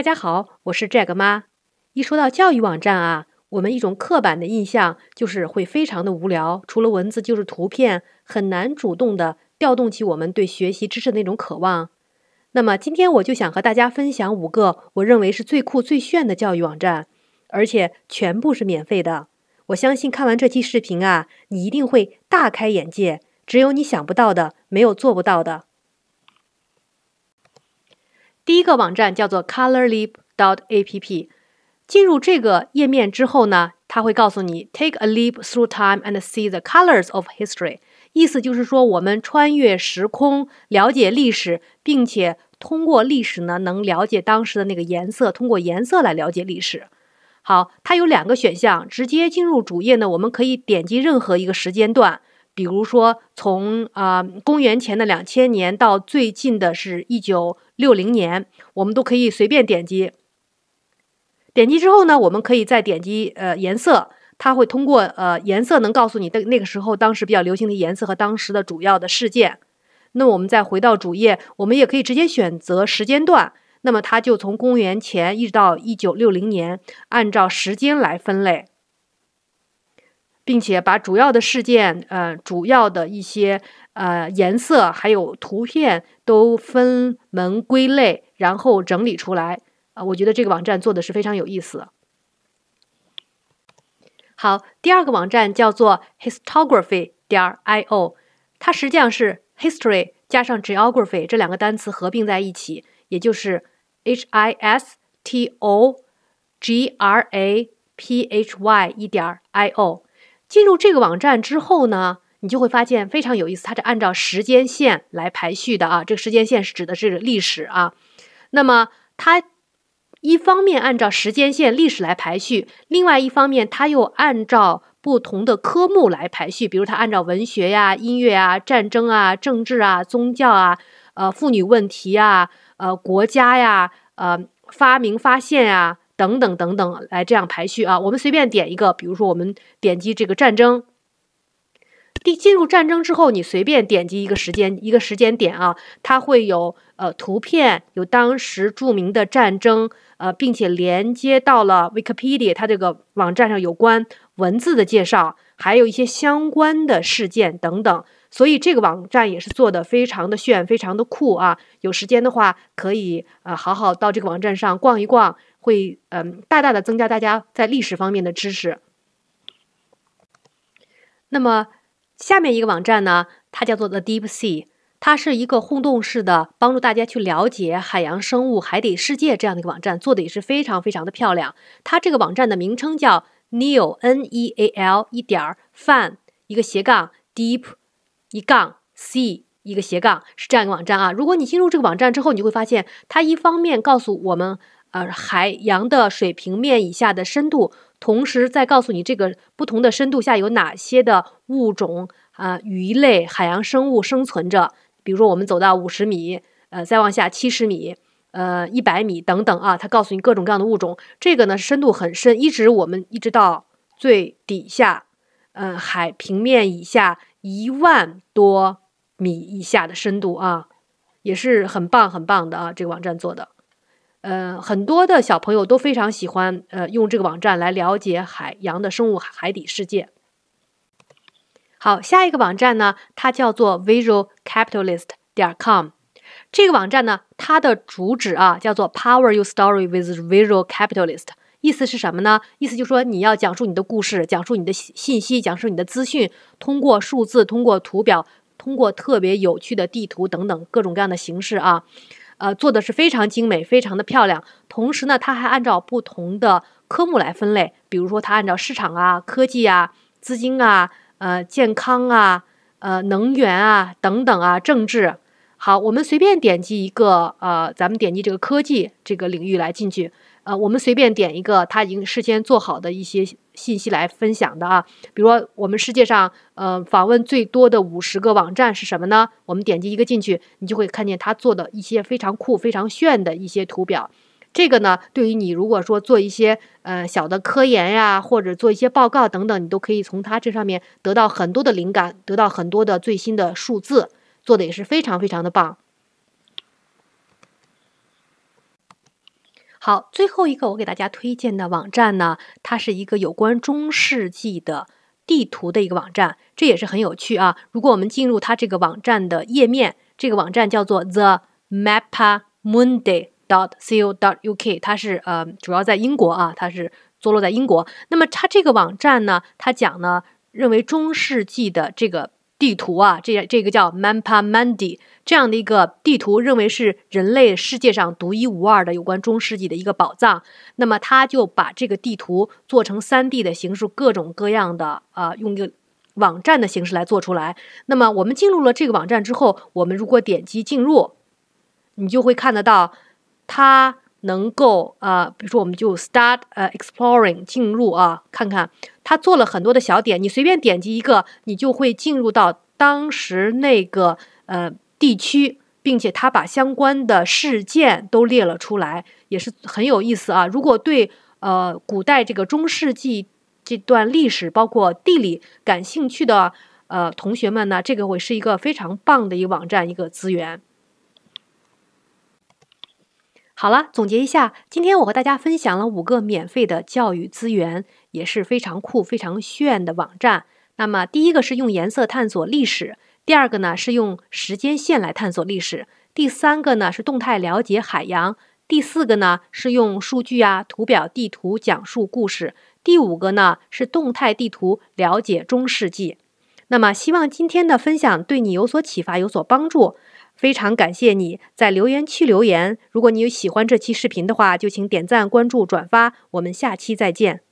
大家好，我是 j a c k 妈。一说到教育网站啊，我们一种刻板的印象就是会非常的无聊，除了文字就是图片，很难主动的调动起我们对学习知识的那种渴望。那么今天我就想和大家分享五个我认为是最酷最炫的教育网站，而且全部是免费的。我相信看完这期视频啊，你一定会大开眼界，只有你想不到的，没有做不到的。第一个网站叫做 Color Leap .dot A P P，进入这个页面之后呢，它会告诉你 Take a leap through time and see the colors of history，意思就是说我们穿越时空，了解历史，并且通过历史呢，能了解当时的那个颜色，通过颜色来了解历史。好，它有两个选项，直接进入主页呢，我们可以点击任何一个时间段。比如说，从啊公元前的两千年到最近的是一九六零年，我们都可以随便点击。点击之后呢，我们可以再点击呃颜色，它会通过呃颜色能告诉你的那个时候当时比较流行的颜色和当时的主要的事件。那我们再回到主页，我们也可以直接选择时间段，那么它就从公元前一直到一九六零年，按照时间来分类。并且把主要的事件，呃，主要的一些呃颜色，还有图片都分门归类，然后整理出来。啊，我觉得这个网站做的是非常有意思。好，第二个网站叫做 histography 点儿 io，它实际上是 history 加上 geography 这两个单词合并在一起，也就是 h i s t o g r a p h y 一点 i o。进入这个网站之后呢，你就会发现非常有意思，它是按照时间线来排序的啊。这个时间线是指的是历史啊。那么它一方面按照时间线、历史来排序，另外一方面它又按照不同的科目来排序，比如它按照文学呀、音乐啊、战争啊、政治啊、宗教啊、呃、妇女问题啊、呃、国家呀、呃、发明发现啊。等等等等，来这样排序啊！我们随便点一个，比如说我们点击这个战争，第进入战争之后，你随便点击一个时间一个时间点啊，它会有呃图片，有当时著名的战争呃，并且连接到了 Wikipedia 它这个网站上有关文字的介绍，还有一些相关的事件等等。所以这个网站也是做的非常的炫，非常的酷啊！有时间的话，可以呃好好到这个网站上逛一逛，会嗯大大的增加大家在历史方面的知识。那么下面一个网站呢，它叫做 The Deep Sea，它是一个互动式的帮助大家去了解海洋生物、海底世界这样的一个网站，做的也是非常非常的漂亮。它这个网站的名称叫 n e o l N E A L 一点 Fun 一个斜杠 Deep。一杠 C 一个斜杠是这样一个网站啊。如果你进入这个网站之后，你就会发现，它一方面告诉我们，呃，海洋的水平面以下的深度，同时再告诉你这个不同的深度下有哪些的物种啊，鱼类、海洋生物生存着。比如说，我们走到五十米，呃，再往下七十米，呃，一百米等等啊，它告诉你各种各样的物种。这个呢，深度很深，一直我们一直到最底下，嗯，海平面以下。一万多米以下的深度啊，也是很棒很棒的啊！这个网站做的，呃，很多的小朋友都非常喜欢，呃，用这个网站来了解海洋的生物海底世界。好，下一个网站呢，它叫做 visualcapitalist. 点 com，这个网站呢，它的主旨啊，叫做 Power Your Story with Visual Capitalist。意思是什么呢？意思就是说，你要讲述你的故事，讲述你的信信息，讲述你的资讯，通过数字，通过图表，通过特别有趣的地图等等各种各样的形式啊，呃，做的是非常精美，非常的漂亮。同时呢，它还按照不同的科目来分类，比如说，它按照市场啊、科技啊、资金啊、呃、健康啊、呃、能源啊等等啊、政治。好，我们随便点击一个，呃，咱们点击这个科技这个领域来进去，呃，我们随便点一个，他已经事先做好的一些信息来分享的啊。比如说，我们世界上呃访问最多的五十个网站是什么呢？我们点击一个进去，你就会看见他做的一些非常酷、非常炫的一些图表。这个呢，对于你如果说做一些呃小的科研呀，或者做一些报告等等，你都可以从他这上面得到很多的灵感，得到很多的最新的数字。做的也是非常非常的棒。好，最后一个我给大家推荐的网站呢，它是一个有关中世纪的地图的一个网站，这也是很有趣啊。如果我们进入它这个网站的页面，这个网站叫做 the map mundi dot co dot uk，它是呃主要在英国啊，它是坐落在英国。那么它这个网站呢，它讲呢认为中世纪的这个。地图啊，这这个叫 Mapamundi 这样的一个地图，认为是人类世界上独一无二的有关中世纪的一个宝藏。那么，他就把这个地图做成 3D 的形式，各种各样的啊，用一个网站的形式来做出来。那么，我们进入了这个网站之后，我们如果点击进入，你就会看得到它。能够啊，比如说我们就 start 呃 exploring 进入啊，看看它做了很多的小点，你随便点击一个，你就会进入到当时那个呃地区，并且它把相关的事件都列了出来，也是很有意思啊。如果对呃古代这个中世纪这段历史包括地理感兴趣的呃同学们呢，这个会是一个非常棒的一个网站一个资源。好了，总结一下，今天我和大家分享了五个免费的教育资源，也是非常酷、非常炫的网站。那么，第一个是用颜色探索历史；第二个呢是用时间线来探索历史；第三个呢是动态了解海洋；第四个呢是用数据啊、图表、地图讲述故事；第五个呢是动态地图了解中世纪。那么，希望今天的分享对你有所启发，有所帮助。非常感谢你在留言区留言。如果你有喜欢这期视频的话，就请点赞、关注、转发。我们下期再见。